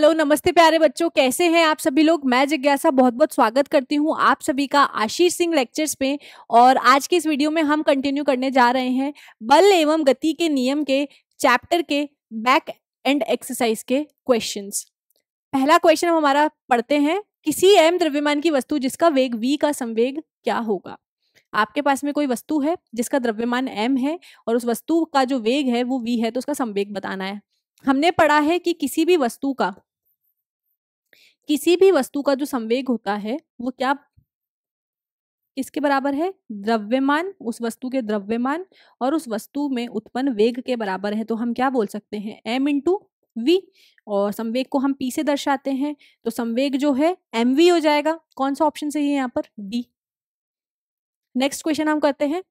hello नमस्ते प्यारे बच्चों कैसे हैं आप सभी लोग मैं जिज्ञासा बहुत बहुत स्वागत करती हूं आप सभी का आशीष सिंह लेक्चर्स पे और आज के इस वीडियो में हम कंटिन्यू करने जा रहे हैं बल एवं गति के नियम के चैप्टर के बैक एंड एक्सरसाइज के क्वेश्चंस पहला क्वेश्चन हम हमारा पढ़ते हैं किसी एम द्रव्यमान की वस्तु जिसका वेग वी का संवेग क्या होगा आपके पास में कोई वस्तु है जिसका द्रव्यमान एम है और उस वस्तु का जो वेग है वो वी है तो उसका संवेग बताना है हमने पढ़ा है कि किसी भी वस्तु का किसी भी वस्तु का जो संवेग होता है वो क्या किसके बराबर है द्रव्यमान उस वस्तु के द्रव्यमान और उस वस्तु में उत्पन्न वेग के बराबर है तो हम क्या बोल सकते हैं एम इंटू वी और संवेग को हम पी से दर्शाते हैं तो संवेग जो है एम वी हो जाएगा कौन सा ऑप्शन सही है यहाँ पर डी नेक्स्ट क्वेश्चन हम करते हैं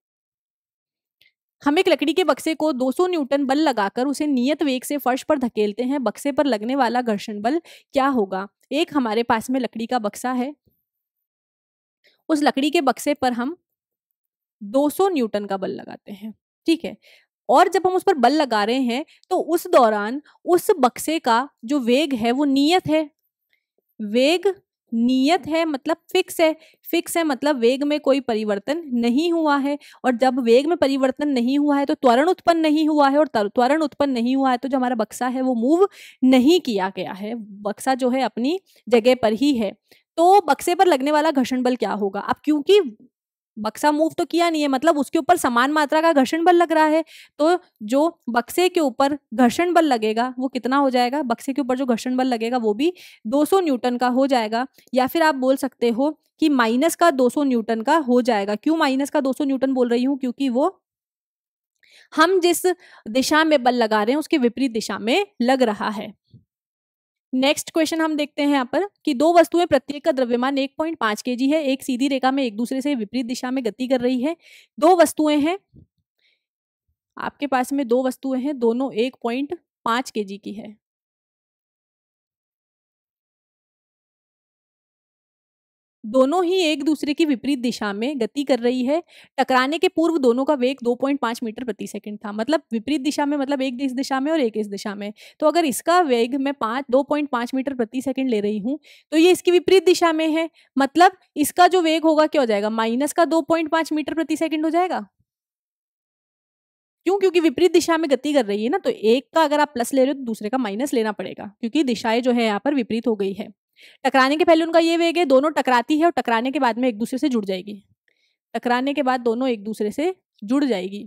हम एक लकड़ी के बक्से को 200 न्यूटन बल लगाकर उसे नियत वेग से फर्श पर धकेलते हैं बक्से पर लगने वाला घर्षण बल क्या होगा एक हमारे पास में लकड़ी का बक्सा है उस लकड़ी के बक्से पर हम 200 न्यूटन का बल लगाते हैं ठीक है और जब हम उस पर बल लगा रहे हैं तो उस दौरान उस बक्से का जो वेग है वो नियत है वेग नियत है मतलब फिक्स है फिक्स है मतलब वेग में कोई परिवर्तन नहीं हुआ है और जब वेग में परिवर्तन नहीं हुआ है तो त्वरण उत्पन्न नहीं हुआ है और त्वरण उत्पन्न नहीं हुआ है तो जो हमारा बक्सा है वो मूव नहीं किया गया है बक्सा जो है अपनी जगह पर ही है तो बक्से पर लगने वाला घर्षण बल क्या होगा अब क्योंकि बक्सा मूव तो किया नहीं है मतलब उसके ऊपर समान मात्रा का घर्षण बल लग रहा है तो जो बक्से के ऊपर घर्षण बल लगेगा वो कितना हो जाएगा बक्से के ऊपर जो घर्षण बल लगेगा वो भी 200 न्यूटन का हो जाएगा या फिर आप बोल सकते हो कि माइनस का 200 न्यूटन का हो जाएगा क्यों माइनस का 200 न्यूटन बोल रही हूँ क्योंकि वो हम जिस दिशा में बल लगा रहे हैं उसके विपरीत दिशा में लग रहा है नेक्स्ट क्वेश्चन हम देखते हैं यहाँ पर कि दो वस्तुएं प्रत्येक का द्रव्यमान एक पॉइंट पांच के है एक सीधी रेखा में एक दूसरे से विपरीत दिशा में गति कर रही है दो वस्तुएं हैं आपके पास में दो वस्तुएं हैं दोनों एक पॉइंट पांच के की है दोनों ही एक दूसरे की विपरीत दिशा में गति कर रही है टकराने के पूर्व दोनों का वेग 2.5 मीटर प्रति सेकंड था मतलब विपरीत दिशा में मतलब एक इस दिशा में और एक इस दिशा में तो अगर इसका वेग मैं पाँच दो पॉइंट मीटर प्रति सेकंड ले रही हूँ तो ये इसकी विपरीत दिशा में है मतलब इसका जो वेग होगा क्या हो जाएगा माइनस का दो पॉइंट मीटर प्रति सेकेंड हो जाएगा क्यों क्योंकि विपरीत दिशा में गति कर रही है ना तो एक का अगर आप प्लस ले रहे हो तो दूसरे का माइनस लेना पड़ेगा क्योंकि दिशाएं जो है यहाँ पर विपरीत हो गई है टकराने के पहले उनका ये वेग है दोनों टकराती है और टकराने के बाद में एक दूसरे से जुड़ जाएगी टकराने के बाद दोनों एक दूसरे से जुड़ जाएगी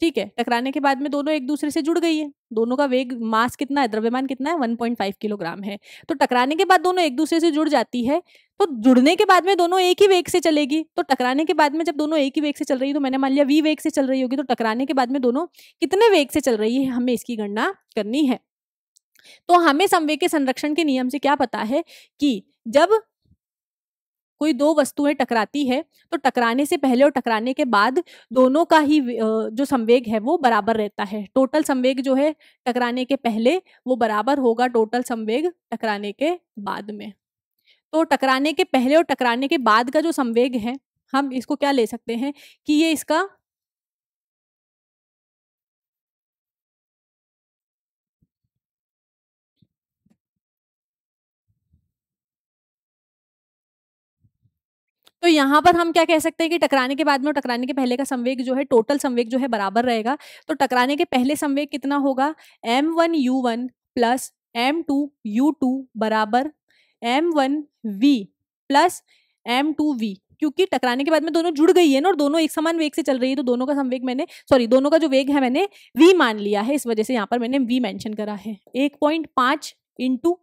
ठीक है टकराने के बाद में दोनों एक दूसरे से जुड़ गई है दोनों का वेग मास कितना है द्रव्यमान कितना है 1.5 किलोग्राम है तो टकराने के बाद दोनों एक दूसरे से जुड़ जाती है तो जुड़ने के बाद में दोनों एक ही वेग से चलेगी तो टकराने के बाद में जब दोनों एक ही वेग से चल रही है तो मैंने मान लिया वी वेग से चल रही होगी तो टकराने के बाद में दोनों कितने वेग से चल रही है हमें इसकी गणना करनी है तो हमें संवेग के संरक्षण के नियम से क्या पता है कि जब कोई दो वस्तुएं टकराती है तो टकराने से पहले और टकराने के बाद दोनों का ही जो संवेग है वो बराबर रहता है टोटल संवेग जो है टकराने के पहले वो बराबर होगा टोटल संवेग टकराने के बाद में तो टकराने के पहले और टकराने के बाद का जो संवेग है हम इसको क्या ले सकते हैं कि ये इसका तो यहां पर हम क्या कह सकते हैं कि टकराने के बाद में और टकराने के पहले का संवेग जो है टोटल संवेग जो है बराबर रहेगा तो टकराने के पहले संवेग कितना होगा M one U one plus M two U two बराबर M one V plus M two V क्योंकि टकराने के बाद में दोनों जुड़ गई है ना और दोनों एक समान वेग से चल रही है तो दोनों का संवेग मैंने सॉरी दोनों का जो वेग है मैंने वी मान लिया है इस वजह से यहाँ पर मैंने वी मेंशन करा है एक पॉइंट पाँच इंटू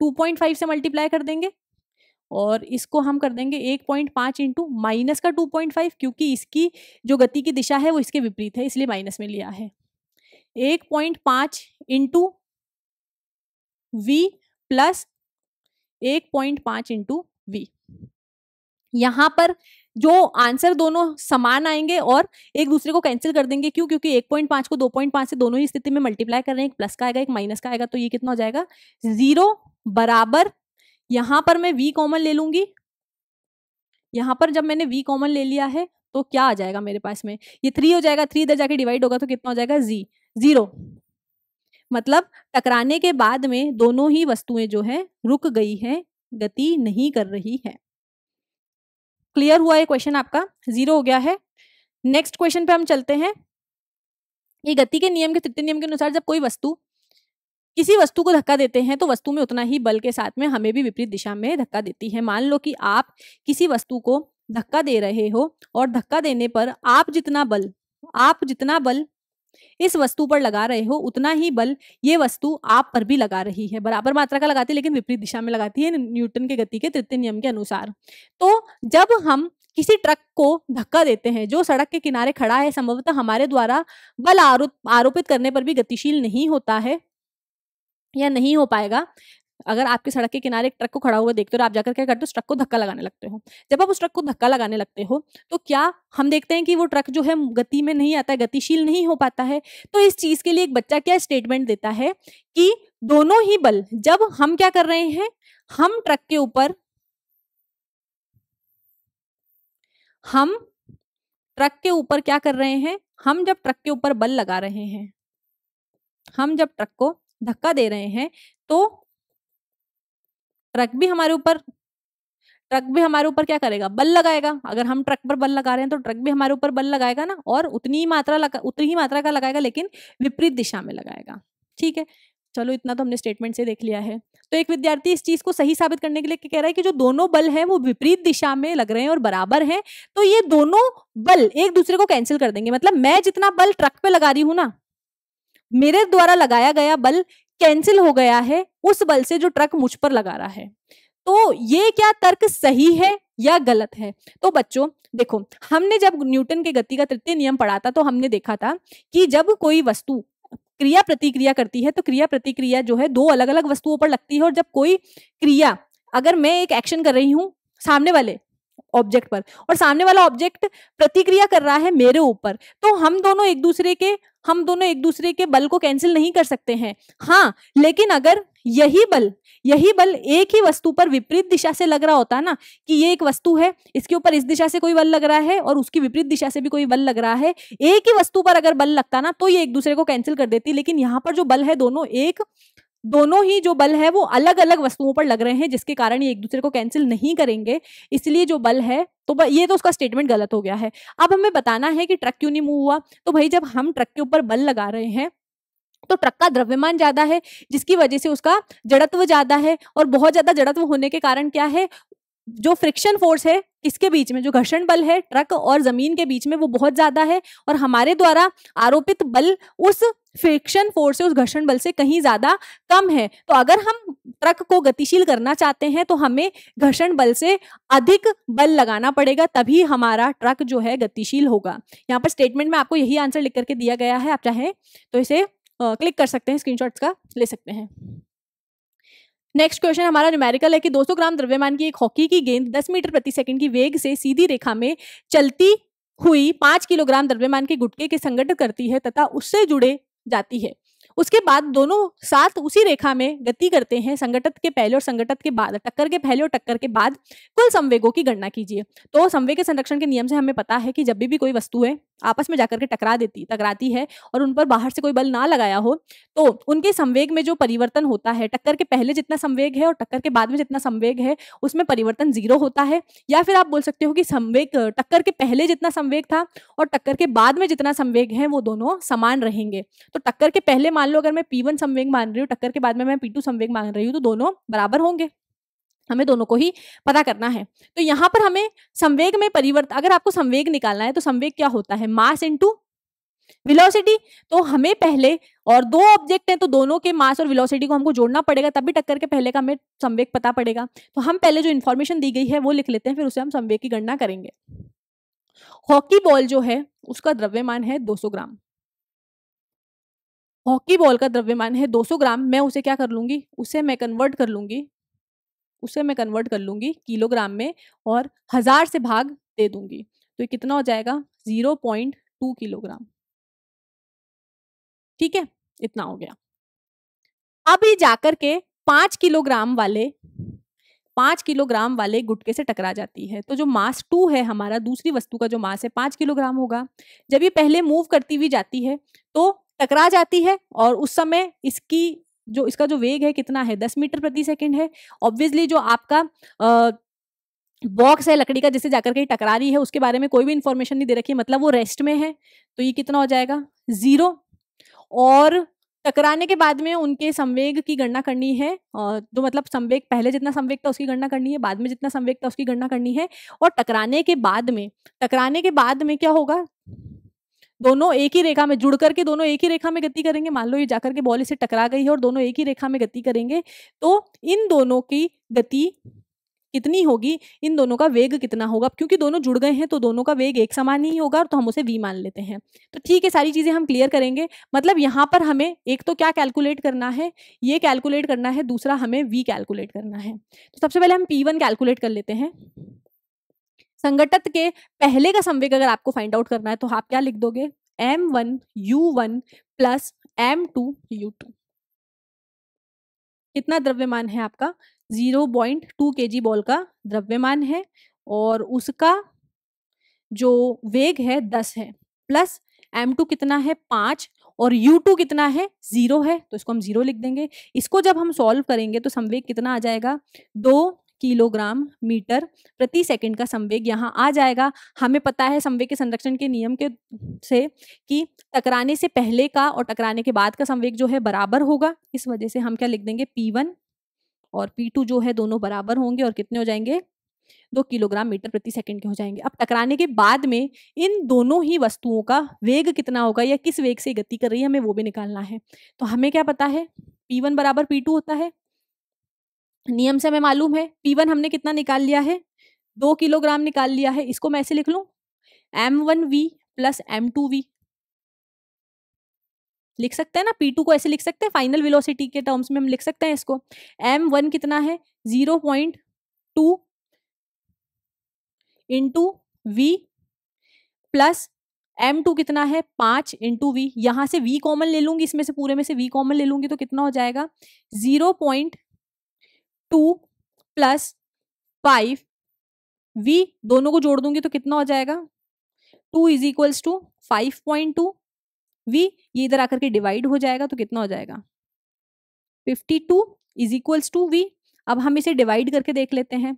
टू पॉइंट फाइव से मल्टीप्लाई कर देंगे और इसको हम कर देंगे एक पॉइंट पाँच इंटू माइनस का टू पॉइंट फाइव क्योंकि इसकी जो गति की दिशा है वो इसके विपरीत है इसलिए माइनस में लिया है एक पॉइंट पाँच इंटू वी प्लस एक पॉइंट पांच इंटू वी यहां पर जो आंसर दोनों समान आएंगे और एक दूसरे को कैंसिल कर देंगे क्यों क्योंकि एक पॉइंट पांच को दो पॉइंट पांच से दोनों ही स्थिति में मल्टीप्लाई कर रहे हैं एक प्लस का आएगा एक माइनस का आएगा तो ये कितना हो जाएगा जीरो बराबर यहां पर मैं वी कॉमन ले लूंगी यहां पर जब मैंने वी कॉमन ले लिया है तो क्या आ जाएगा मेरे पास में ये थ्री हो जाएगा थ्री इधर जाके डिवाइड होगा तो कितना हो जाएगा जी जीरो मतलब टकराने के बाद में दोनों ही वस्तुएं जो है रुक गई है गति नहीं कर रही है क्लियर हुआ ये क्वेश्चन आपका जीरो हो गया है नेक्स्ट क्वेश्चन पे हम चलते हैं ये गति के नियम के तृतीय नियम के अनुसार जब कोई वस्तु किसी वस्तु को धक्का देते हैं तो वस्तु में उतना ही बल के साथ में हमें भी विपरीत दिशा में धक्का देती है मान लो कि आप किसी वस्तु को धक्का दे रहे हो और धक्का देने पर आप जितना बल आप जितना बल इस वस्तु पर लगा रहे हो उतना ही बल ये वस्तु आप पर भी लगा रही है बराबर मात्रा का लगाती है लेकिन विपरीत दिशा में लगाती है न्यूटन के गति के तृतीय नियम के अनुसार तो जब हम किसी ट्रक को धक्का देते हैं जो सड़क के किनारे खड़ा है संभवतः हमारे द्वारा बल आरोपित करने पर भी गतिशील नहीं होता है या नहीं हो पाएगा अगर आपके सड़क के किनारे एक ट्रक को खड़ा हुआ देखते हो आप जाकर क्या करते हो उस ट्रक को धक्का लगाने लगते हो जब आप उस ट्रक को धक्का लगाने लगते हो तो क्या हम देखते हैं कि वो ट्रक जो है गति में नहीं आता है गतिशील नहीं हो पाता है तो इस चीज के लिए एक बच्चा क्या स्टेटमेंट देता है कि दोनों ही बल जब हम क्या कर रहे हैं हम ट्रक के ऊपर हम ट्रक के ऊपर क्या कर रहे हैं हम जब ट्रक के ऊपर बल लगा रहे हैं हम जब ट्रक को धक्का दे रहे हैं तो ट्रक भी हमारे ऊपर ट्रक भी हमारे ऊपर क्या करेगा बल लगाएगा अगर हम ट्रक पर बल लगा रहे हैं तो ट्रक भी हमारे ऊपर बल लगाएगा ना और उतनी ही मात्रा लगा उतनी ही मात्रा का लगाएगा लेकिन विपरीत दिशा में लगाएगा ठीक है चलो इतना तो हमने स्टेटमेंट से देख लिया है तो एक विद्यार्थी इस चीज को सही साबित करने के लिए कह रहा है कि जो दोनों बल हैं वो विपरीत दिशा में लग रहे हैं और बराबर हैं तो ये दोनों बल एक दूसरे को कैंसिल कर देंगे मतलब मैं जितना बल ट्रक पे लगा रही हूं ना मेरे द्वारा लगाया गया बल कैंसिल हो गया है उस बल से जो ट्रक मुझ पर लगा रहा है तो ये क्या तर्क सही है या गलत है तो बच्चों देखो हमने जब न्यूटन के गति का तृतीय नियम पढ़ा था तो हमने देखा था कि जब कोई वस्तु क्रिया प्रतिक्रिया करती है तो क्रिया प्रतिक्रिया जो है दो अलग अलग वस्तुओं पर लगती है और जब कोई क्रिया अगर मैं एक एक्शन कर रही हूँ सामने वाले ऑब्जेक्ट पर और सामने वाला ऑब्जेक्ट प्रतिक्रिया कर रहा है मेरे ऊपर तो हम दोनों एक दूसरे के हम दोनों एक दूसरे के बल को कैंसिल नहीं कर सकते हैं हाँ लेकिन अगर यही बल यही बल एक ही वस्तु पर विपरीत दिशा से लग रहा होता है ना कि ये एक वस्तु है इसके ऊपर इस दिशा से कोई बल लग रहा है और उसकी विपरीत दिशा से भी कोई बल लग रहा है एक ही वस्तु पर अगर बल लगता ना तो ये एक दूसरे को कैंसिल कर देती लेकिन यहाँ पर जो बल है दोनों एक दोनों ही जो बल है वो अलग अलग वस्तुओं पर लग रहे हैं जिसके कारण ये एक दूसरे को कैंसिल नहीं करेंगे इसलिए जो बल है तो ये तो उसका स्टेटमेंट गलत हो गया है अब हमें बताना है कि ट्रक क्यों नहीं मूव हुआ तो भाई जब हम ट्रक के ऊपर बल लगा रहे हैं तो ट्रक का द्रव्यमान ज्यादा है जिसकी वजह से उसका जड़त्व ज्यादा है और बहुत ज्यादा जड़त्व होने के कारण क्या है जो फ्रिक्शन फोर्स है किसके बीच में जो घर्षण बल है ट्रक और जमीन के बीच में वो बहुत ज्यादा है और हमारे द्वारा आरोपित बल उस फ्रिक्शन फोर्स से उस घर्षण बल से कहीं ज्यादा कम है तो अगर हम ट्रक को गतिशील करना चाहते हैं तो हमें घर्षण बल से अधिक बल लगाना पड़ेगा तभी हमारा ट्रक जो है गतिशील होगा यहाँ पर स्टेटमेंट में आपको यही आंसर लिख करके दिया गया है आप चाहें तो इसे क्लिक कर सकते हैं स्क्रीनशॉट्स का ले सकते हैं नेक्स्ट क्वेश्चन हमारा न्यूमेरिकल है कि 200 ग्राम द्रव्यमान की एक हॉकी की गेंद 10 मीटर प्रति सेकंड की वेग से सीधी रेखा में चलती हुई पांच किलोग्राम द्रव्यमान के गुटके के संगठन करती है तथा उससे जुड़े जाती है उसके बाद दोनों साथ उसी रेखा में गति करते हैं संगठित के पहले और संगठित के बाद टक्कर के पहले और टक्कर के बाद कुल संवेगों की गणना कीजिए तो संवेग के संरक्षण के नियम से हमें पता है कि जब भी कोई वस्तु है आपस में जाकर के टकरा देती टकराती है और उन पर बाहर से कोई बल ना लगाया हो तो उनके संवेग में जो परिवर्तन होता है टक्कर के पहले जितना संवेग है और टक्कर के बाद में जितना संवेग है उसमें परिवर्तन जीरो होता है या फिर आप बोल सकते हो कि संवेग टक्कर के पहले जितना संवेग था और टक्कर के बाद में जितना संवेग है वो दोनों समान रहेंगे तो टक्कर के पहले मान लो अगर मैं पी संवेग मान रही हूँ टक्कर के बाद में मैं पी संवेग मान रही हूँ तो दोनों बराबर होंगे हमें दोनों को ही पता करना है तो यहाँ पर हमें संवेग में परिवर्तन अगर आपको संवेग निकालना है तो संवेग क्या होता है मास इंटू विलोसिटी तो हमें पहले और दो ऑब्जेक्ट हैं तो दोनों के मास और विलोसिटी को हमको जोड़ना पड़ेगा तभी टक्कर के पहले का हमें संवेग पता पड़ेगा तो हम पहले जो इन्फॉर्मेशन दी गई है वो लिख लेते हैं फिर उसे हम संवेग की गणना करेंगे हॉकी बॉल जो है उसका द्रव्यमान है 200 ग्राम हॉकी बॉल का द्रव्यमान है 200 ग्राम मैं उसे क्या कर लूंगी उसे मैं कन्वर्ट कर लूंगी उसे मैं कन्वर्ट कर लूँगी किलोग्राम में और हज़ार से भाग दे दूँगी तो ये कितना हो जाएगा ज़ीरो पॉइंट टू किलोग्राम ठीक है इतना हो गया अभी जाकर के पाँच किलोग्राम वाले पाँच किलोग्राम वाले गुटके से टकरा जाती है तो जो मास टू है हमारा दूसरी वस्तु का जो मास है पाँच किलोग्राम होगा जब ये पहले मूव करती हुई जाती है तो टकरा जाती है और उस समय इसकी जो इसका जो वेग है कितना है दस मीटर प्रति सेकेंड है ऑब्वियसली जो आपका आ, बॉक्स है लकड़ी का जिससे जाकर के टकरा रही है उसके बारे में कोई भी इंफॉर्मेशन नहीं दे रखी है मतलब वो रेस्ट में है तो ये कितना हो जाएगा ज़ीरो और टकराने के बाद में उनके संवेग की गणना करनी है जो मतलब संवेग पहले जितना संवेग था उसकी गणना करनी है बाद में जितना संवेग था उसकी गणना करनी है और टकराने के बाद में टकराने के बाद में क्या होगा दोनों एक ही रेखा में जुड़ करके दोनों एक ही रेखा में गति करेंगे मान लो ये जाकर के बॉल इसे टकरा गई है और दोनों एक ही रेखा में गति करेंगे तो इन दोनों की गति कितनी होगी इन दोनों का वेग कितना होगा क्योंकि दोनों जुड़ गए हैं तो दोनों का वेग एक समान ही होगा तो हम उसे वी मान लेते हैं तो ठीक है सारी चीज़ें हम क्लियर करेंगे मतलब यहाँ पर हमें एक तो क्या कैलकुलेट करना है ये कैलकुलेट करना है दूसरा हमें वी कैलकुलेट करना है तो सबसे पहले हम पी वन कैलकुलेट कर लेते हैं संगठित के पहले का संवेग अगर आपको फाइंड आउट करना है तो आप क्या लिख दोगे M one U one plus M two U two कितना द्रव्यमान है आपका जीरो पॉइंट टू के जी बॉल का द्रव्यमान है और उसका जो वेग है दस है प्लस एम टू कितना है पाँच और यू टू कितना है जीरो है तो इसको हम जीरो लिख देंगे इसको जब हम सॉल्व करेंगे तो संवेग कितना आ जाएगा दो किलोग्राम मीटर प्रति सेकंड का संवेग यहाँ आ जाएगा हमें पता है संवेग के संरक्षण के नियम के से कि टकराने से पहले का और टकराने के बाद का संवेग जो है बराबर होगा इस वजह से हम क्या लिख देंगे पी वन और पी टू जो है दोनों बराबर होंगे और कितने हो जाएंगे दो किलोग्राम मीटर प्रति सेकंड के हो जाएंगे अब टकराने के बाद में इन दोनों ही वस्तुओं का वेग कितना होगा या किस वेग से गति कर रही है हमें वो भी निकालना है तो हमें क्या पता है P1 बराबर P2 होता है नियम से हमें मालूम है पी वन हमने कितना निकाल लिया है दो किलोग्राम निकाल लिया है इसको मैं ऐसे लिख लूँ M one V plus M two V लिख सकते हैं ना पी टू को ऐसे लिख सकते हैं फाइनल वेलोसिटी के टर्म्स में हम लिख सकते हैं इसको एम वन कितना है zero point two into V plus M two कितना है पाँच इंटू वी यहाँ से वी कॉमन ले लूँगी इसमें से पूरे में से वी कॉमन ले लूँगी तो कितना हो जाएगा zero point two plus five V दोनों को जोड़ दूंगी तो कितना हो जाएगा two is equals to five point two V ये इधर आकर के डिवाइड हो जाएगा तो कितना हो जाएगा fifty two is equals to V अब हम इसे डिवाइड करके देख लेते हैं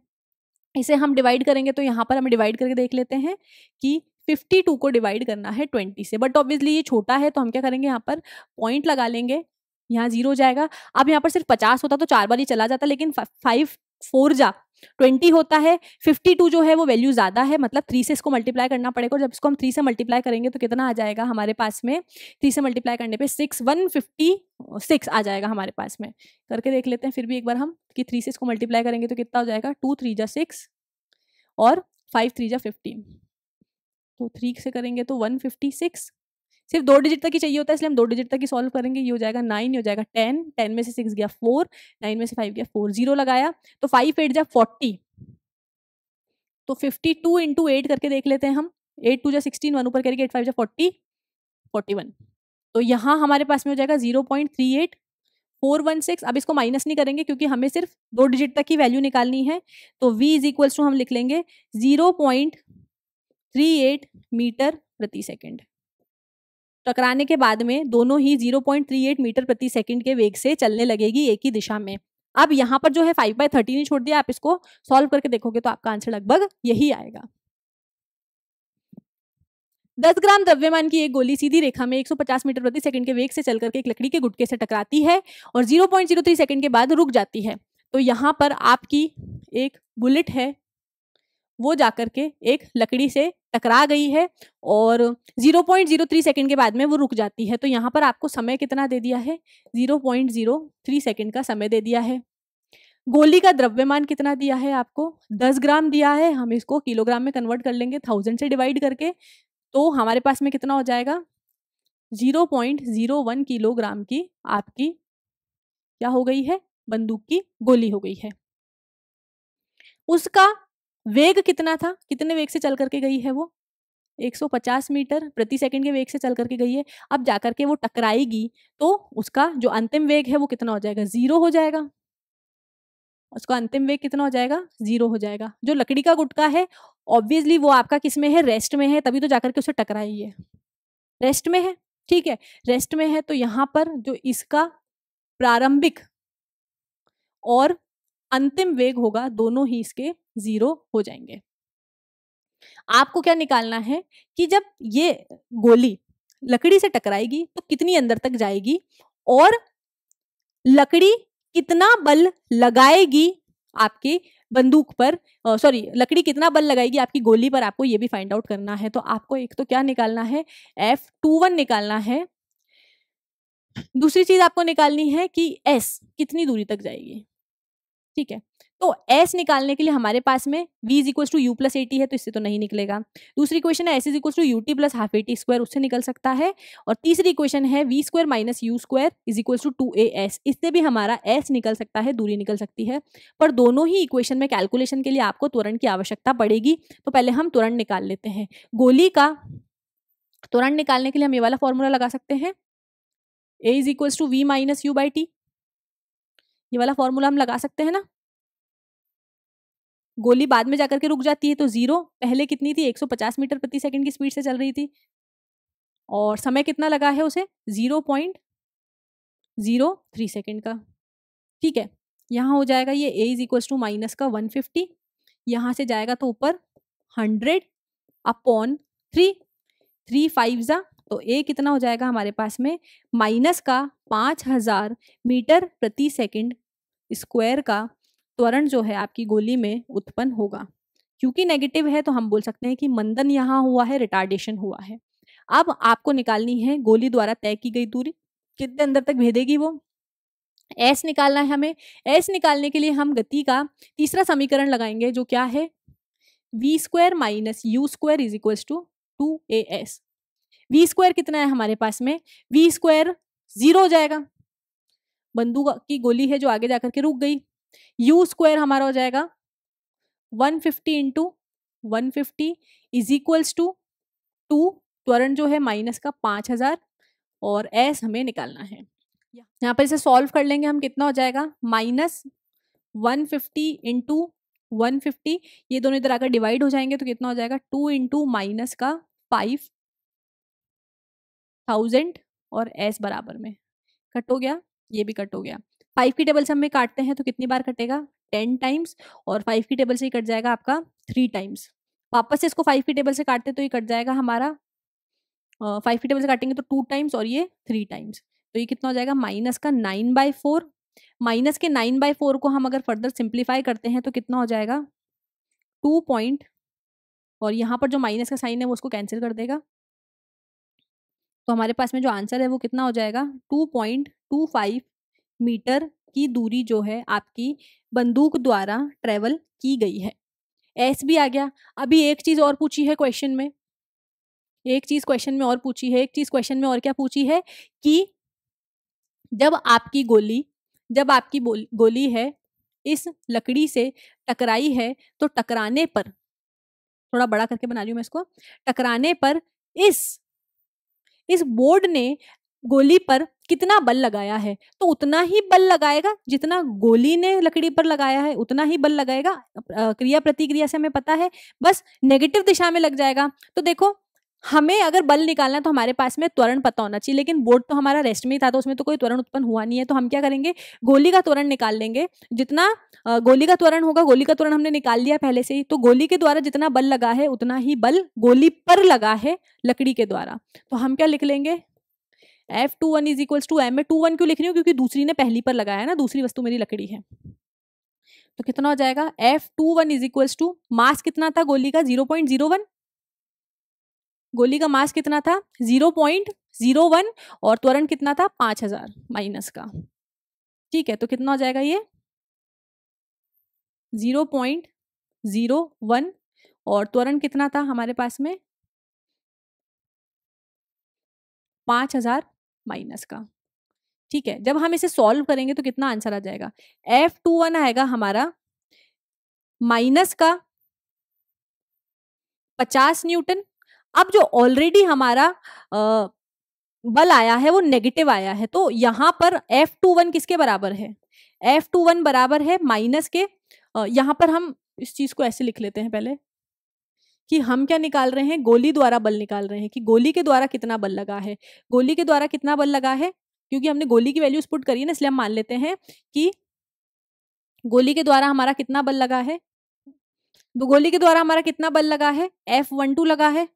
इसे हम डिवाइड करेंगे तो यहाँ पर हम डिवाइड करके देख लेते हैं कि 52 को डिवाइड करना है 20 से बट ऑब्वियसली ये छोटा है तो हम क्या करेंगे यहाँ पर पॉइंट लगा लेंगे यहाँ जीरो हो जाएगा अब यहाँ पर सिर्फ पचास होता तो चार बार ही चला जाता लेकिन फाइव फोर जा ट्वेंटी होता है फिफ्टी टू जो है वो वैल्यू ज़्यादा है मतलब थ्री से इसको मल्टीप्लाई करना पड़ेगा जब इसको हम थ्री से मल्टीप्लाई करेंगे तो कितना आ जाएगा हमारे पास में थ्री से मल्टीप्लाई करने पे सिक्स वन फिफ्टी सिक्स आ जाएगा हमारे पास में करके देख लेते हैं फिर भी एक बार हम कि थ्री से इसको मल्टीप्लाई करेंगे तो कितना हो जाएगा टू थ्री जा सिक्स और फाइव थ्री जा फिफ्टीन तो थ्री से करेंगे तो वन फिफ्टी सिक्स सिर्फ दो डिजिट तक ही चाहिए होता है इसलिए हम दो डिजिट तक ही सॉल्व करेंगे ये हो जाएगा नाइन हो जाएगा टेन टेन में से सिक्स गया फोर नाइन में से फाइव गया फोर जीरो लगाया तो फाइव एट जा फोर्टी तो फिफ्टी टू इंटू एट करके देख लेते हैं हम एट टू जा सिक्सटीन वन ऊपर करेंगे एट फाइव जा फोर्टी फोर्टी वन तो यहाँ हमारे पास में हो जाएगा zero point three eight four one six अब इसको माइनस नहीं करेंगे क्योंकि हमें सिर्फ दो डिजिट तक ही वैल्यू निकालनी है तो वी इज इक्वल्स टू हम लिख लेंगे zero point three eight meter प्रति सेकेंड टकराने के बाद में दोनों ही 0.38 मीटर प्रति सेकंड के वेग से चलने लगेगी एक ही दिशा में अब यहाँ पर जो है फाइव बाई थर्टीन छोड़ दिया आप इसको सॉल्व करके देखोगे तो आपका आंसर लगभग यही आएगा दस ग्राम द्रव्यमान की एक गोली सीधी रेखा में 150 मीटर प्रति सेकंड के वेग से चल करके एक लकड़ी के गुटके से टकराती है और 0.03 सेकंड के बाद रुक जाती है तो यहाँ पर आपकी एक बुलेट है वो जाकर के एक लकड़ी से टकरा गई है और 0.03 सेकंड के बाद में वो रुक जाती है तो यहाँ पर आपको समय कितना दे दिया है 0.03 सेकंड का समय दे दिया है गोली का द्रव्यमान कितना दिया है आपको 10 ग्राम दिया है हम इसको किलोग्राम में कन्वर्ट कर लेंगे थाउजेंड से डिवाइड करके तो हमारे पास में कितना हो जाएगा 0.01 किलोग्राम की आपकी क्या हो गई है बंदूक की गोली हो गई है उसका वेग कितना था कितने वेग से चल करके गई है वो 150 मीटर प्रति सेकंड के वेग से चल करके गई है अब जाकर के वो टकराएगी तो उसका जो अंतिम वेग है वो कितना हो जाएगा जीरो हो जाएगा उसका अंतिम वेग कितना हो जाएगा जीरो हो जाएगा जो लकड़ी का गुटका है ऑब्वियसली वो आपका किस में है रेस्ट में है तभी तो जाकर के उसे टकराई है रेस्ट में है ठीक है रेस्ट में है तो यहाँ पर जो इसका प्रारंभिक और अंतिम वेग होगा दोनों ही इसके जीरो हो जाएंगे आपको क्या निकालना है कि जब ये गोली लकड़ी से टकराएगी तो कितनी अंदर तक जाएगी और लकड़ी कितना बल लगाएगी आपके बंदूक पर सॉरी लकड़ी कितना बल लगाएगी आपकी गोली पर आपको ये भी फाइंड आउट करना है तो आपको एक तो क्या निकालना है एफ टू वन निकालना है दूसरी चीज आपको निकालनी है कि एस कितनी दूरी तक जाएगी ठीक है तो एस निकालने के लिए हमारे पास में V is equal to U plus AT है तो इससे तो नहीं निकलेगा दूसरी क्वेश्चन है S is equal to U T plus half AT square उससे निकल सकता है और तीसरी क्वेश्चन है V square minus U square is equal to two A S इससे भी हमारा एस निकल सकता है दूरी निकल सकती है पर दोनों ही इक्वेशन में कैलकुलेशन के लिए आपको त्वरण की आवश्यकता पड़ेगी तो पहले हम त्वरण निकाल लेते हैं गोली का त्वरण निकालने के लिए हम ये वाला फॉर्मूला लगा सकते हैं A is equal to V minus U by T ये वाला फॉर्मूला हम लगा सकते हैं ना गोली बाद में जाकर के रुक जाती है तो जीरो पहले कितनी थी 150 मीटर प्रति सेकंड की स्पीड से चल रही थी और समय कितना लगा है उसे zero point zero three second का ठीक है यहाँ हो जाएगा ये A is equal to minus का वन फिफ्टी यहाँ से जाएगा तो ऊपर hundred upon three three five ज़ा तो ए कितना हो जाएगा हमारे पास में माइनस का पाँच हज़ार मीटर प्रति सेकंड स्क्वायर का त्वरण जो है आपकी गोली में उत्पन्न होगा क्योंकि नेगेटिव है तो हम बोल सकते हैं कि मंदन यहाँ हुआ है रिटार्डेशन हुआ है अब आपको निकालनी है गोली द्वारा तय की गई दूरी कितने अंदर तक भेदेगी वो एस निकालना है हमें एस निकालने के लिए हम गति का तीसरा समीकरण लगाएंगे जो क्या है V square minus U square is equals to two A S V square कितना है हमारे पास में वी स्क्वायर जीरो हो जाएगा बंदूक की गोली है जो आगे जाकर के रुक गई यू स्क्वायर हमारा हो जाएगा 150 fifty into one fifty is equals to two त्वरण जो है माइनस का 5000 हज़ार और एस हमें निकालना है यहाँ पर इसे सॉल्व कर लेंगे हम कितना हो जाएगा minus one fifty into one fifty ये दोनों इधर आकर डिवाइड हो जाएंगे तो कितना हो जाएगा टू इंटू माइनस का फाइव थाउजेंड और एस बराबर में कट हो गया ये भी कट हो गया फाइव की टेबल से हमें काटते हैं तो कितनी बार कटेगा टेन टाइम्स और फाइव की टेबल से ही कट जाएगा आपका थ्री टाइम्स वापस से इसको फाइव की टेबल से काटते तो ये कट जाएगा हमारा फाइव की टेबल से काटेंगे तो टू टाइम्स और ये थ्री टाइम्स तो ये कितना हो जाएगा माइनस का नाइन बाई फोर माइनस के नाइन बाई फोर को हम अगर फर्दर सिंप्लीफाई करते हैं तो कितना हो जाएगा टू पॉइंट और यहाँ पर जो माइनस का साइन है वो उसको कैंसिल कर देगा तो हमारे पास में जो आंसर है वो कितना हो जाएगा two point two five meter की दूरी जो है आपकी बंदूक द्वारा ट्रेवल की गई है एस भी आ गया अभी एक चीज़ और पूछी है क्वेश्चन में एक चीज़ क्वेश्चन में और पूछी है एक चीज़ क्वेश्चन में और क्या पूछी है कि जब आपकी गोली जब आपकी गोली है इस लकड़ी से टकराई है तो टकराने पर थोड़ा बड़ा करके बना रही हूँ मैं इसको टकराने पर इस इस बोर्ड ने गोली पर कितना बल लगाया है तो उतना ही बल लगाएगा जितना गोली ने लकड़ी पर लगाया है उतना ही बल लगाएगा क्रिया प्रतिक्रिया से हमें पता है बस नेगेटिव दिशा में लग जाएगा तो देखो हमें अगर बल निकालना है तो हमारे पास में त्वरण पता होना चाहिए लेकिन बोर्ड तो हमारा रेस्ट में ही था तो उसमें तो कोई त्वरण उत्पन्न हुआ नहीं है तो हम क्या करेंगे गोली का त्वरण निकाल लेंगे जितना गोली का त्वरण होगा गोली का त्वरण हमने निकाल लिया पहले से ही तो गोली के द्वारा जितना बल लगा है उतना ही बल गोली पर लगा है लकड़ी के द्वारा तो हम क्या लिख लेंगे F two one is equals to M A two one क्यों लिख रही हूँ क्योंकि दूसरी ने पहली पर लगाया है ना दूसरी वस्तु मेरी लकड़ी है तो कितना हो जाएगा F two one is equals to mass कितना था गोली का जीरो पॉइंट जीरो वन गोली का मास कितना था जीरो पॉइंट जीरो वन और त्वरण कितना था पांच हजार माइनस का ठीक है तो कितना हो जाएगा ये जीरो पॉइंट जीरो वन और त्वरण कितना था हमारे पास में पांच हजार माइनस का ठीक है जब हम इसे सॉल्व करेंगे तो कितना आंसर आ जाएगा एफ टू वन आएगा हमारा माइनस का पचास न्यूटन अब जो ऑलरेडी हमारा आ, बल आया है वो नेगेटिव आया है तो यहाँ पर एफ टू वन किसके बराबर है एफ टू वन बराबर है माइनस के यहाँ पर हम इस चीज को ऐसे लिख लेते हैं पहले कि हम क्या निकाल रहे हैं गोली द्वारा बल निकाल रहे हैं कि गोली के द्वारा कितना बल लगा है गोली के द्वारा कितना बल लगा है क्योंकि हमने गोली की वैल्यूज पुट करी है ना इसलिए हम मान लेते हैं कि गोली के द्वारा हमारा कितना बल लगा है गोली के द्वारा हमारा कितना बल लगा है एफ वन टू लगा है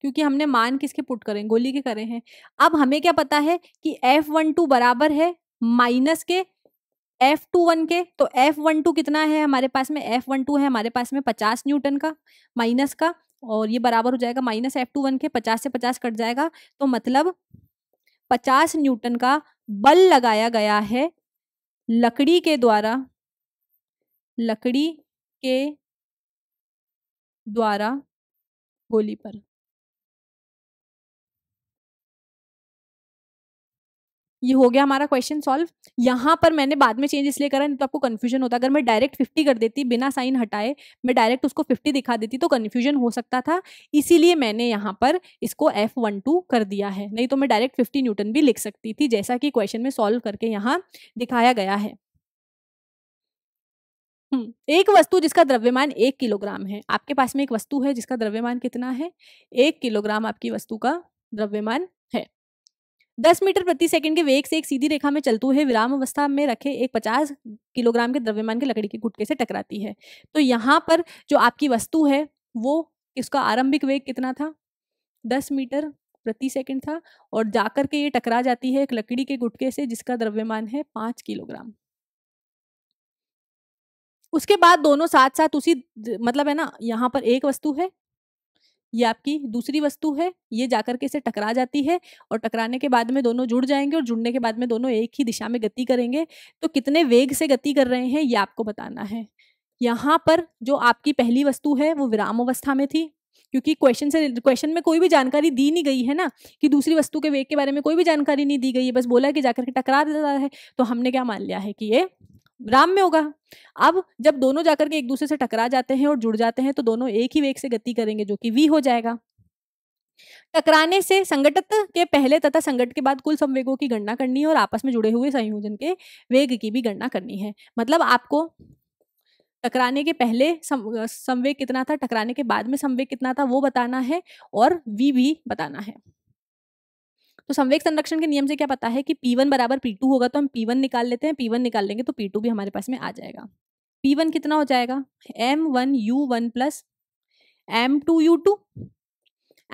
क्योंकि हमने मान किसके पुट करें गोली के करे हैं अब हमें क्या पता है कि एफ वन टू बराबर है माइनस के एफ टू वन के तो एफ वन टू कितना है हमारे पास में एफ वन टू है हमारे पास में पचास न्यूटन का माइनस का और ये बराबर हो जाएगा माइनस एफ टू वन के पचास से पचास कट जाएगा तो मतलब पचास न्यूटन का बल लगाया गया है लकड़ी के द्वारा लकड़ी के द्वारा गोली पर ये हो गया हमारा क्वेश्चन सॉल्व यहाँ पर मैंने बाद में चेंज इसलिए करा नहीं तो आपको कन्फ्यूजन होता अगर मैं डायरेक्ट फिफ्टी कर देती बिना साइन हटाए मैं डायरेक्ट उसको फिफ्टी दिखा देती तो कन्फ्यूजन हो सकता था इसीलिए मैंने यहाँ पर इसको एफ वन टू कर दिया है नहीं तो मैं डायरेक्ट फिफ्टी न्यूटन भी लिख सकती थी जैसा कि क्वेश्चन में सॉल्व करके यहाँ दिखाया गया है हम्म, एक वस्तु जिसका द्रव्यमान एक किलोग्राम है आपके पास में एक वस्तु है जिसका द्रव्यमान कितना है एक किलोग्राम आपकी वस्तु का द्रव्यमान दस मीटर प्रति सेकंड के वेग से एक सीधी रेखा में चलते हुए विराम अवस्था में रखे एक पचास किलोग्राम के द्रव्यमान के लकड़ी के गुटके से टकराती है तो यहाँ पर जो आपकी वस्तु है वो इसका आरंभिक वेग कितना था दस मीटर प्रति सेकंड था और जाकर के ये टकरा जाती है एक लकड़ी के गुटके से जिसका द्रव्यमान है पांच किलोग्राम उसके बाद दोनों साथ साथ उसी मतलब है ना यहाँ पर एक वस्तु है ये आपकी दूसरी वस्तु है ये जाकर के इसे टकरा जाती है और टकराने के बाद में दोनों जुड़ जाएंगे और जुड़ने के बाद में दोनों एक ही दिशा में गति करेंगे तो कितने वेग से गति कर रहे हैं ये आपको बताना है यहाँ पर जो आपकी पहली वस्तु है वो विराम अवस्था में थी क्योंकि क्वेश्चन से क्वेश्चन में कोई भी जानकारी दी नहीं गई है ना कि दूसरी वस्तु के वेग के बारे में कोई भी जानकारी नहीं दी गई है बस बोला कि जाकर के टकरा देता है तो हमने क्या मान लिया है कि ये राम में होगा अब जब दोनों जाकर के एक दूसरे से टकरा जाते हैं और जुड़ जाते हैं तो दोनों एक ही वेग से गति करेंगे जो कि वी हो जाएगा टकराने से संगठित के पहले तथा संगठ के बाद कुल संवेगों की गणना करनी है और आपस में जुड़े हुए संयोजन के वेग की भी गणना करनी है मतलब आपको टकराने के पहले संवेग कितना था टकराने के बाद में संवेग कितना था वो बताना है और वी भी बताना है तो संवेग संरक्षण के नियम से क्या पता है कि पी वन बराबर पी टू होगा तो हम पी वन निकाल लेते हैं पी वन निकाल लेंगे तो पी टू भी हमारे पास में आ जाएगा पी वन कितना हो जाएगा M one U one plus M two U two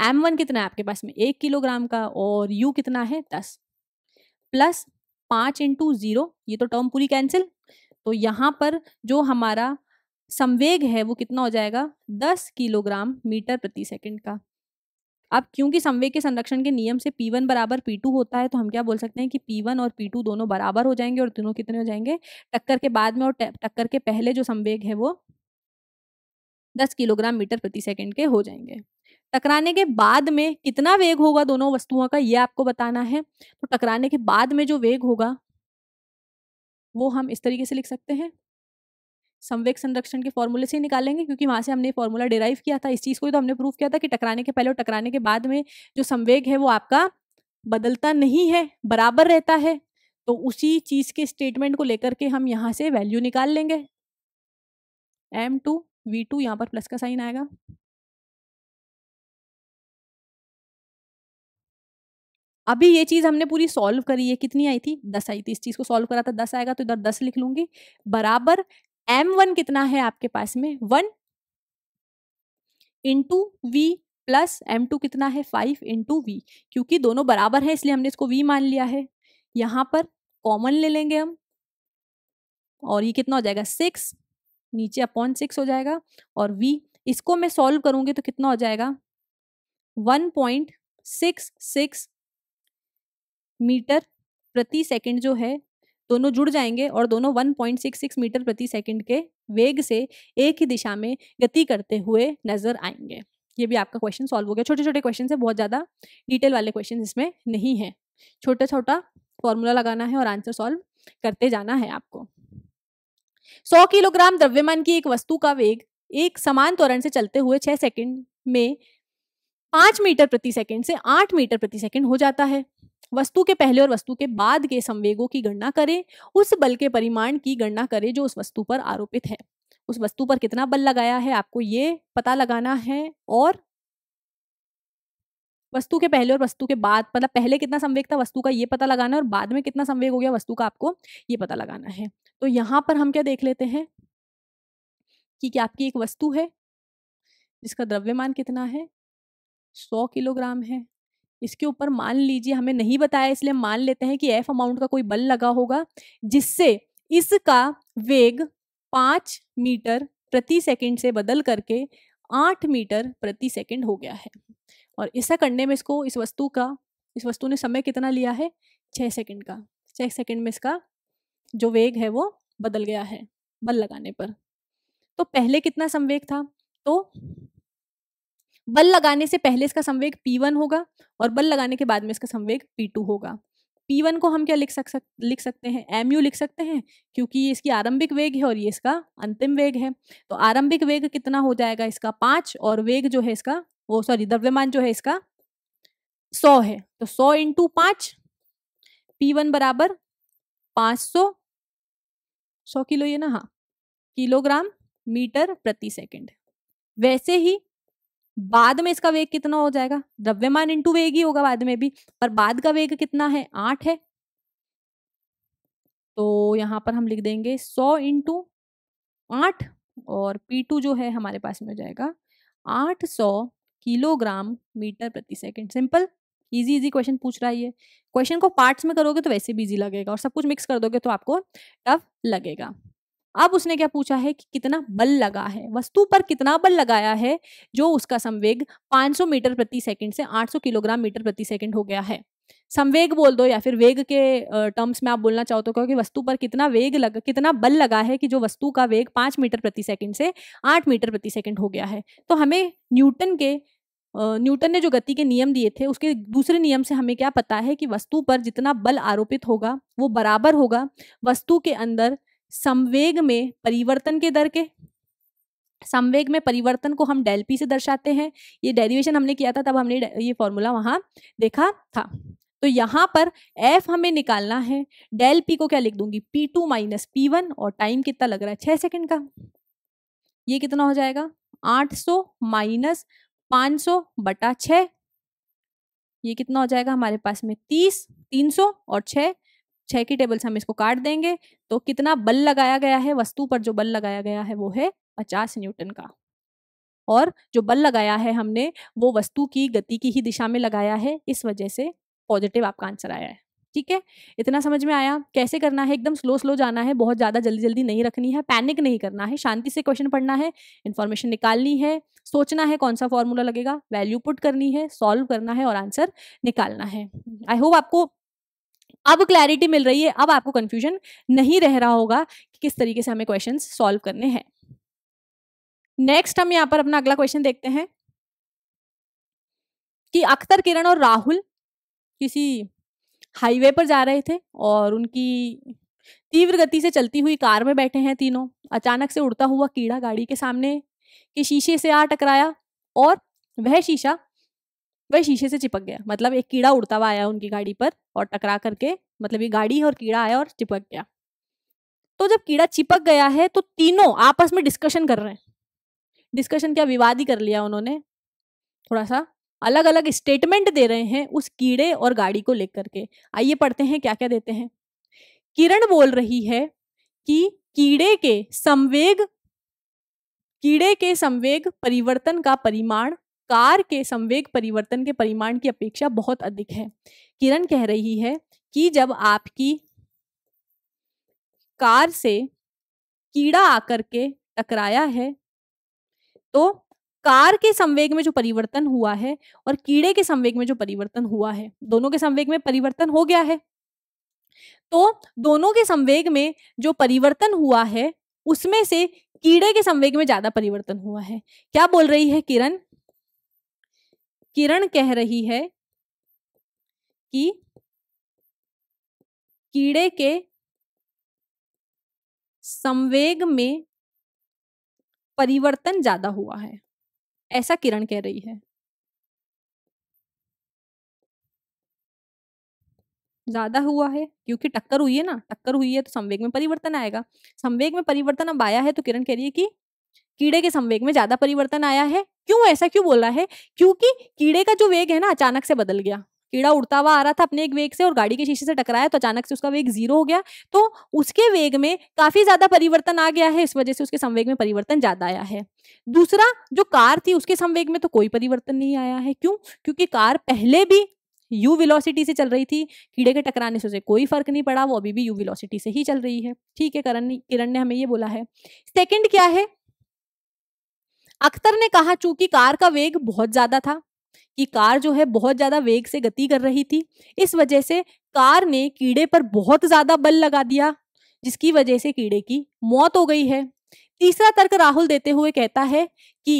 M one कितना है आपके पास में एक किलोग्राम का और यू कितना है दस प्लस पाँच इंटू ज़ीरो ये तो टर्म पूरी कैंसिल तो यहाँ पर जो हमारा संवेग है वो कितना हो जाएगा दस किलोग्राम मीटर प्रति सेकंड का अब क्योंकि संवेग के संरक्षण के नियम से पी वन बराबर पी टू होता है तो हम क्या बोल सकते हैं कि पी वन और पी टू दोनों बराबर हो जाएंगे और दोनों कितने हो जाएंगे टक्कर के बाद में और टक्कर के पहले जो संवेग है वो दस किलोग्राम मीटर प्रति सेकेंड के हो जाएंगे टकराने के बाद में कितना वेग होगा दोनों वस्तुओं का ये आपको बताना है तो टकराने के बाद में जो वेग होगा वो हम इस तरीके से लिख सकते हैं संवेक संरक्षण के फॉर्मूले से ही निकालेंगे क्योंकि वहाँ से हमने फॉर्मूला डिराइव किया था इस चीज़ को तो हमने प्रूव किया था कि टकराने के पहले और टकराने के बाद में जो संवेग है वो आपका बदलता नहीं है बराबर रहता है तो उसी चीज़ के स्टेटमेंट को लेकर के हम यहाँ से वैल्यू निकाल लेंगे एम टू वी टू यहाँ पर प्लस का साइन आएगा अभी ये चीज़ हमने पूरी सॉल्व करी है कितनी आई थी दस आई थी इस चीज़ को सॉल्व करा था दस आएगा तो इधर दस लिख लूंगी बराबर एम वन कितना है आपके पास में one into V plus M two कितना है फाइव इंटू वी क्योंकि दोनों बराबर है इसलिए हमने इसको वी मान लिया है यहां पर कॉमन ले लेंगे हम और ये कितना हो जाएगा सिक्स नीचे अपॉन सिक्स हो जाएगा और वी इसको मैं सॉल्व करूंगी तो कितना हो जाएगा one point six six meter प्रति सेकंड जो है दोनों जुड़ जाएंगे और दोनों 1.66 मीटर प्रति सेकंड के वेग से एक ही दिशा में गति करते हुए नजर आएंगे ये भी आपका क्वेश्चन सॉल्व हो गया छोटे छोटे क्वेश्चन है बहुत ज़्यादा डिटेल वाले क्वेश्चन इसमें नहीं है छोटा छोटा फॉर्मूला लगाना है और आंसर सॉल्व करते जाना है आपको सौ किलोग्राम द्रव्यमान की एक वस्तु का वेग एक समान त्वरण से चलते हुए छह सेकंड में पांच मीटर प्रति सेकंड से आठ मीटर प्रति सेकंड हो जाता है वस्तु के पहले और वस्तु के बाद के संवेगों की गणना करें उस बल के परिमाण की गणना करें जो उस वस्तु पर आरोपित है उस वस्तु पर कितना बल लगाया है आपको ये पता लगाना है और वस्तु के पहले और वस्तु के बाद मतलब पहले कितना संवेग था वस्तु का ये पता लगाना और बाद में कितना संवेग हो गया वस्तु का आपको ये पता लगाना है तो यहाँ पर हम क्या देख लेते हैं कि क्या आपकी एक वस्तु है जिसका द्रव्यमान कितना है सौ किलोग्राम है इसके ऊपर मान लीजिए हमें नहीं बताया इसलिए मान लेते हैं कि एफ अमाउंट का कोई बल लगा होगा जिससे इसका वेग पाँच मीटर प्रति सेकंड से बदल करके आठ मीटर प्रति सेकंड हो गया है और ऐसा करने में इसको इस वस्तु का इस वस्तु ने समय कितना लिया है छः सेकेंड का छः सेकेंड में इसका जो वेग है वो बदल गया है बल लगाने पर तो पहले कितना संवेग था तो बल लगाने से पहले इसका संवेग वन होगा और बल लगाने के बाद में इसका संवेग टू होगा P1 को हम क्या लिख सक, सक लिख सकते हैं एम यू लिख सकते हैं क्योंकि ये इसकी आरंभिक वेग है और ये इसका अंतिम वेग है तो आरंभिक वेग कितना हो जाएगा इसका पाँच और वेग जो है इसका वो सॉरी द्रव्यमान जो है इसका सौ है तो सौ इंटू पाँच पी वन बराबर पाँच सौ सौ किलो ये ना हाँ किलोग्राम मीटर प्रति सेकंड वैसे ही बाद में इसका वेग कितना हो जाएगा द्रव्यमान इंटू वेग ही होगा बाद में भी पर बाद का वेग कितना है आठ है तो यहाँ पर हम लिख देंगे सौ इंटू आठ और पी टू जो है हमारे पास में हो जाएगा आठ सौ किलोग्राम मीटर प्रति second simple easy easy question पूछ रहा है ये क्वेश्चन को पार्ट्स में करोगे तो वैसे भी इजी लगेगा और सब कुछ मिक्स कर दोगे तो आपको टफ लगेगा अब उसने क्या पूछा है कि कितना बल लगा है वस्तु पर कितना बल लगाया है जो उसका संवेग 500 मीटर प्रति सेकंड से 800 किलोग्राम मीटर प्रति सेकंड हो गया है संवेग बोल दो या फिर वेग के टर्म्स में आप बोलना चाहो तो कि वस्तु पर कितना वेग लग कितना बल लगा है कि जो वस्तु का वेग पाँच मीटर प्रति सेकेंड से आठ मीटर प्रति सेकेंड हो गया है तो हमें न्यूटन के न्यूटन ने जो गति के नियम दिए थे उसके दूसरे नियम से हमें क्या पता है कि वस्तु पर जितना बल आरोपित होगा वो बराबर होगा वस्तु के अंदर संवेग में परिवर्तन के दर के संवेग में परिवर्तन को हम डेल पी से दर्शाते हैं ये डेरिवेशन हमने किया था तब हमने ये फॉर्मूला वहां देखा था तो यहां पर एफ हमें निकालना है डेल पी को क्या लिख दूंगी P two minus P one और टाइम कितना लग रहा है छह सेकंड का ये कितना हो जाएगा आठ सौ माइनस पांच सौ बटा छ ये कितना हो जाएगा हमारे पास में तीस तीन सौ और छह छः की टेबल से हम इसको काट देंगे तो कितना बल लगाया गया है वस्तु पर जो बल लगाया गया है वो है पचास न्यूटन का और जो बल लगाया है हमने वो वस्तु की गति की ही दिशा में लगाया है इस वजह से पॉजिटिव आपका आंसर आया है ठीक है इतना समझ में आया कैसे करना है एकदम स्लो स्लो जाना है बहुत ज़्यादा जल्दी जल्दी नहीं रखनी है पैनिक नहीं करना है शांति से क्वेश्चन पढ़ना है इन्फॉर्मेशन निकालनी है सोचना है कौन सा फॉर्मूला लगेगा वैल्यू पुट करनी है सॉल्व करना है और आंसर निकालना है आई होप आपको अब क्लैरिटी मिल रही है अब आपको कंफ्यूजन नहीं रह रहा होगा कि किस तरीके से हमें क्वेश्चन सॉल्व करने हैं नेक्स्ट हम यहां पर अपना अगला क्वेश्चन देखते हैं कि अख्तर किरण और राहुल किसी हाईवे पर जा रहे थे और उनकी तीव्र गति से चलती हुई कार में बैठे हैं तीनों अचानक से उड़ता हुआ कीड़ा गाड़ी के सामने के शीशे से आ टकराया और वह शीशा वह शीशे से चिपक गया मतलब एक कीड़ा उड़ता हुआ आया उनकी गाड़ी पर और टकरा करके मतलब ये गाड़ी है और कीड़ा आया और चिपक गया तो जब कीड़ा चिपक गया है तो तीनों आपस में डिस्कशन कर रहे हैं डिस्कशन क्या विवाद ही कर लिया उन्होंने थोड़ा सा अलग अलग स्टेटमेंट दे रहे हैं उस कीड़े और गाड़ी को लेकर के आइए पढ़ते हैं क्या क्या देते हैं किरण बोल रही है कि कीड़े के संवेग कीड़े के संवेग परिवर्तन का परिमाण कार के संवेग परिवर्तन के परिमाण की अपेक्षा बहुत अधिक है किरण कह रही है कि जब आपकी कार से कीड़ा आकर के टकराया है तो कार के संवेग में जो परिवर्तन हुआ है और कीड़े के संवेग में जो परिवर्तन हुआ है दोनों के संवेग में परिवर्तन हो गया है तो दोनों के संवेग में जो परिवर्तन हुआ है उसमें से कीड़े के संवेग में ज्यादा परिवर्तन हुआ है क्या बोल रही है किरण किरण कह रही है कि कीड़े के संवेग में परिवर्तन ज्यादा हुआ है ऐसा किरण कह रही है ज्यादा हुआ है क्योंकि टक्कर हुई है ना टक्कर हुई है तो संवेग में परिवर्तन आएगा संवेग में परिवर्तन अब आया है तो किरण कह रही है कि कीड़े के संवेग में ज्यादा परिवर्तन आया है क्यों ऐसा क्यों बोला है क्योंकि कीड़े का जो वेग है ना अचानक से बदल गया कीड़ा उड़ता हुआ आ रहा था अपने एक वेग से और गाड़ी के शीशे से टकराया तो अचानक से उसका वेग जीरो हो गया तो उसके वेग में काफी ज्यादा परिवर्तन आ गया है इस वजह से उसके संवेग में परिवर्तन ज्यादा आया है दूसरा जो कार थी उसके संवेग में तो कोई परिवर्तन नहीं आया है क्यों क्योंकि कार पहले भी यू विलोसिटी से चल रही थी कीड़े के टकराने से उसे कोई फर्क नहीं पड़ा वो अभी भी यू विलोसिटी से ही चल रही है ठीक है करण किरण ने हमें ये बोला है सेकेंड क्या है अख्तर ने कहा चूंकि कार का वेग बहुत ज्यादा था कि कार जो है बहुत ज्यादा वेग से गति कर रही थी इस वजह से कार ने कीड़े पर बहुत ज्यादा बल लगा दिया जिसकी वजह से कीड़े की मौत हो गई है तीसरा तर्क राहुल देते हुए कहता है कि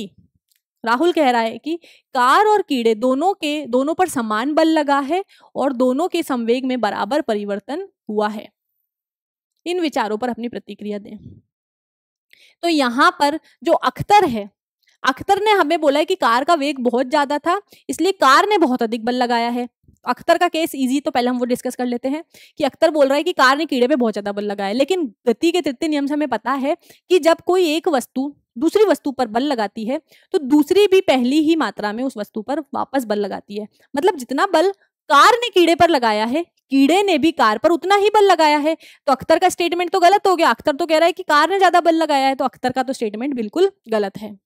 राहुल कह रहा है कि कार और कीड़े दोनों के दोनों पर समान बल लगा है और दोनों के संवेग में बराबर परिवर्तन हुआ है इन विचारों पर अपनी प्रतिक्रिया दें तो यहां पर जो अख्तर है अख्तर ने हमें बोला है कि कार का वेग बहुत ज्यादा था इसलिए कार ने बहुत अधिक बल लगाया है अख्तर का केस इजी तो पहले हम वो डिस्कस कर लेते हैं कि अख्तर बोल रहा है कि कार ने कीड़े पे बहुत ज्यादा बल लगाया लेकिन गति के तृतीय नियम से हमें पता है कि जब कोई एक वस्तु दूसरी वस्तु पर बल लगाती है तो दूसरी भी पहली ही मात्रा में उस वस्तु पर वापस बल लगाती है मतलब जितना बल कार ने कीड़े पर लगाया है कीड़े ने भी कार पर उतना ही बल लगाया है तो अख्तर का स्टेटमेंट तो गलत हो गया अख्तर तो कह रहा है कि कार ने ज्यादा बल लगाया है तो अख्तर का तो स्टेटमेंट बिल्कुल गलत है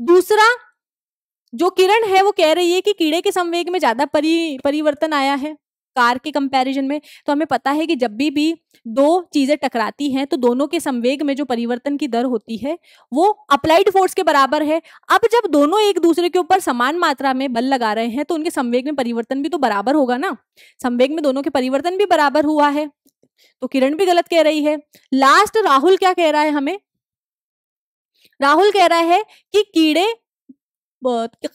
दूसरा जो किरण है वो कह रही है कि कीड़े के संवेग में ज्यादा परि परिवर्तन आया है कार के कंपैरिजन में तो हमें पता है कि जब भी भी दो चीजें टकराती हैं तो दोनों के संवेग में जो परिवर्तन की दर होती है वो अप्लाइड फोर्स के बराबर है अब जब दोनों एक दूसरे के ऊपर समान मात्रा में बल लगा रहे हैं तो उनके संवेग में परिवर्तन भी तो बराबर होगा ना संवेग में दोनों के परिवर्तन भी बराबर हुआ है तो किरण भी गलत कह रही है लास्ट राहुल क्या कह रहा है हमें राहुल कह रहा है कि कीड़े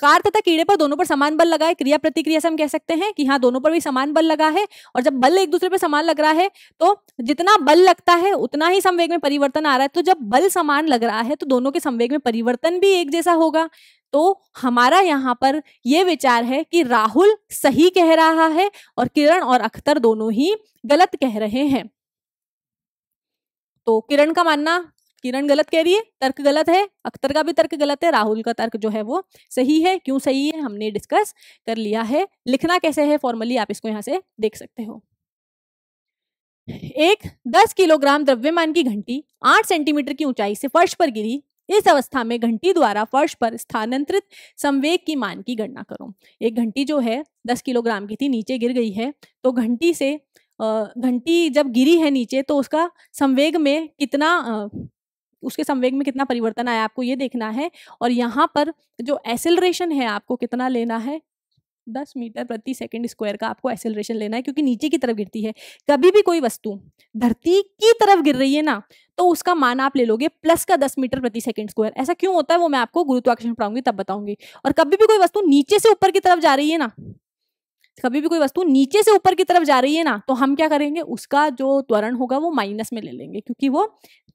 कार तथा कीड़े पर दोनों पर समान बल लगा है क्रिया प्रतिक्रिया से हम कह सकते हैं कि हाँ दोनों पर भी समान बल लगा है और जब बल एक दूसरे पर समान लग रहा है तो जितना बल लगता है उतना ही संवेग में परिवर्तन आ रहा है तो जब बल समान लग रहा है तो दोनों के संवेग में परिवर्तन भी एक जैसा होगा तो हमारा यहाँ पर यह विचार है कि राहुल सही कह रहा है और किरण और अख्तर दोनों ही गलत कह रहे हैं तो किरण का मानना किरण गलत कह रही है तर्क गलत है अख्तर का भी तर्क गलत है राहुल का तर्क जो है वो सही है क्यों सही है हमने डिस्कस कर लिया है लिखना कैसे है फॉर्मली आप इसको यहाँ से देख सकते हो एक 10 किलोग्राम द्रव्यमान की घंटी 8 सेंटीमीटर की ऊंचाई से फर्श पर गिरी इस अवस्था में घंटी द्वारा फर्श पर स्थानांतरित संवेग की मान की गणना करो एक घंटी जो है 10 किलोग्राम की थी नीचे गिर गई है तो घंटी से घंटी जब गिरी है नीचे तो उसका संवेग में कितना उसके संवेग में कितना परिवर्तन आया आपको ये देखना है और यहाँ पर जो एसेलरेशन है आपको कितना लेना है दस मीटर प्रति सेकंड स्क्वायर का आपको एसेलरेशन लेना है क्योंकि नीचे की तरफ गिरती है कभी भी कोई वस्तु धरती की तरफ गिर रही है ना तो उसका मान आप ले लोगे प्लस का दस मीटर प्रति सेकंड स्क्वायर ऐसा क्यों होता है वो मैं आपको गुरुत्वाकर्षण पढ़ाऊंगी तब बताऊंगी और कभी भी कोई वस्तु नीचे से ऊपर की तरफ जा रही है ना कभी भी कोई वस्तु नीचे से ऊपर की तरफ जा रही है ना तो हम क्या करेंगे उसका जो त्वरण होगा वो माइनस में ले लेंगे क्योंकि वो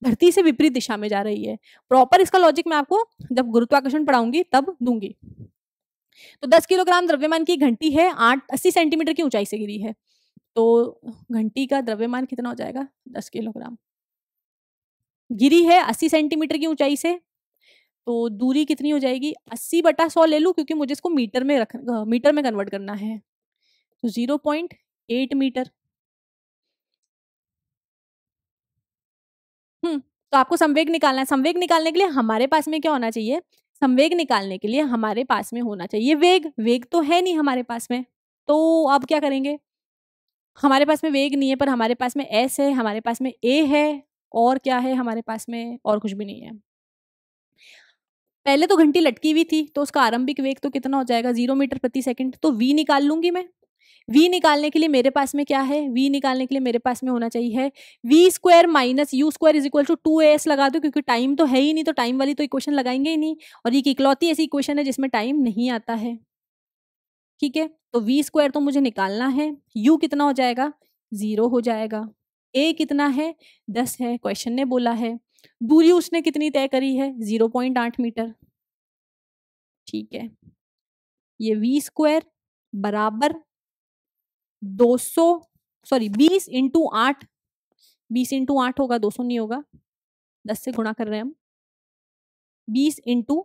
भर्ती से विपरीत दिशा में जा रही है प्रॉपर इसका लॉजिक मैं आपको जब गुरुत्वाकर्षण पढ़ाऊंगी तब दूंगी तो 10 किलोग्राम द्रव्यमान की घंटी है आठ अस्सी सेंटीमीटर की ऊंचाई से गिरी है तो घंटी का द्रव्यमान कितना हो जाएगा दस किलोग्राम गिरी है अस्सी सेंटीमीटर की ऊंचाई से तो दूरी कितनी हो जाएगी अस्सी बटा सौ ले लूँ क्योंकि मुझे इसको मीटर में रख मीटर में कन्वर्ट करना है तो zero point eight meter hmm तो आपको संवेग निकालना है संवेग निकालने के लिए हमारे पास में क्या होना चाहिए संवेग निकालने के लिए हमारे पास में होना चाहिए वेग वेग तो है नहीं हमारे पास में तो अब क्या करेंगे हमारे पास में वेग नहीं है पर हमारे पास में एस है हमारे पास में ए है और क्या है हमारे पास में और कुछ भी नहीं है पहले तो घंटी लटकी हुई थी तो उसका आरंभिक वेग तो कितना हो जाएगा जीरो मीटर प्रति सेकंड तो वी निकाल लूंगी मैं v निकालने के लिए मेरे पास में क्या है v निकालने के लिए मेरे पास में होना चाहिए V square minus U square is equal to two A S लगा दो क्योंकि टाइम तो है ही नहीं तो टाइम वाली तो इक्वेशन लगाएंगे ही नहीं और ये इकलौती ऐसी इक्वेशन है जिसमें टाइम नहीं आता है ठीक है तो वी स्क्वायर तो मुझे निकालना है यू कितना हो जाएगा ज़ीरो हो जाएगा ए कितना है दस है क्वेश्चन ने बोला है दूरी उसने कितनी तय करी है ज़ीरो पॉइंट आठ मीटर ठीक है ये वी स्क्वायर बराबर दो सो सॉरी बीस इंटू आठ बीस इंटू आठ होगा दो सौ नहीं होगा दस से गुणा कर रहे हैं हम बीस इंटू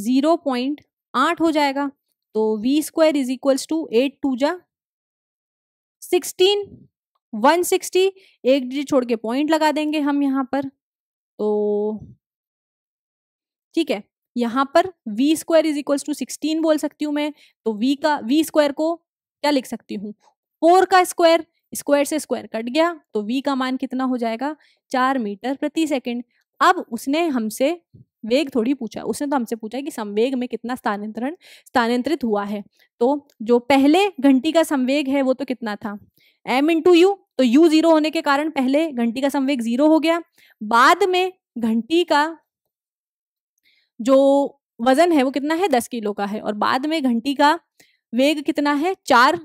ज़ीरो पॉइंट आठ हो जाएगा तो V square is equals to eight two जा सिक्सटीन वन सिक्सटी एक डिजिट छोड़ के पॉइंट लगा देंगे हम यहाँ पर तो ठीक है यहाँ पर V square is equals to sixteen बोल सकती हूँ मैं तो वी का वी स्क्वायर को क्या लिख सकती हूँ फोर का स्क्वायर स्क्वायर से स्क्वायर कट गया तो वी का मान कितना हो जाएगा चार मीटर प्रति सेकंड अब उसने हमसे वेग थोड़ी पूछा उसने तो हमसे पूछा कि संवेग में कितना स्थानांतरण स्थानांतरित हुआ है तो जो पहले घंटी का संवेग है वो तो कितना था एम इंटू यू तो यू जीरो होने के कारण पहले घंटी का संवेग जीरो हो गया बाद में घंटी का जो वजन है वो कितना है दस किलो का है और बाद में घंटी का वेग कितना है चार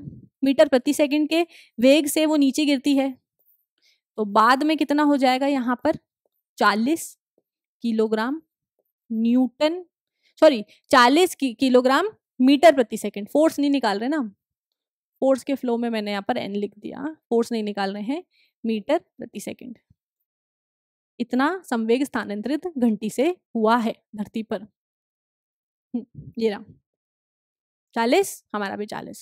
मीटर प्रति सेकंड के वेग से वो नीचे गिरती है तो बाद में कितना हो जाएगा यहाँ पर चालीस किलोग्राम न्यूटन सॉरी चालीस किलोग्राम मीटर प्रति सेकंड फोर्स नहीं निकाल रहे ना फोर्स के फ्लो में मैंने यहाँ पर एन लिख दिया फोर्स नहीं निकाल रहे हैं मीटर प्रति सेकंड इतना संवेग स्थानांतरित घंटी से हुआ है धरती पर हम्म, ये रहा चालीस हमारा भी चालीस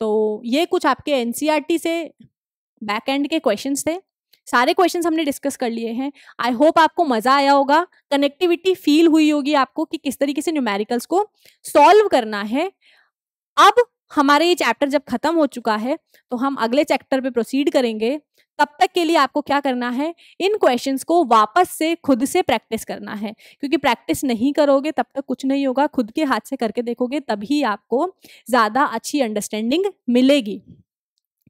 तो ये कुछ आपके एन e से बैक एंड के क्वेश्चन थे सारे क्वेश्चन हमने डिस्कस कर लिए हैं आई होप आपको मजा आया होगा कनेक्टिविटी फील हुई होगी आपको कि किस तरीके से न्यूमेरिकल्स को सॉल्व करना है अब हमारे ये चैप्टर जब खत्म हो चुका है तो हम अगले चैप्टर पे प्रोसीड करेंगे तब तक के लिए आपको क्या करना है इन क्वेश्चंस को वापस से खुद से प्रैक्टिस करना है क्योंकि प्रैक्टिस नहीं करोगे तब तक कुछ नहीं होगा खुद के हाथ से करके देखोगे तभी आपको ज़्यादा अच्छी अंडरस्टैंडिंग मिलेगी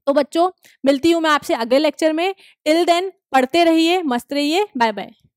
तो बच्चों मिलती हूँ मैं आपसे अगले लेक्चर में टिल देन पढ़ते रहिए मस्त रहिए बाय बाय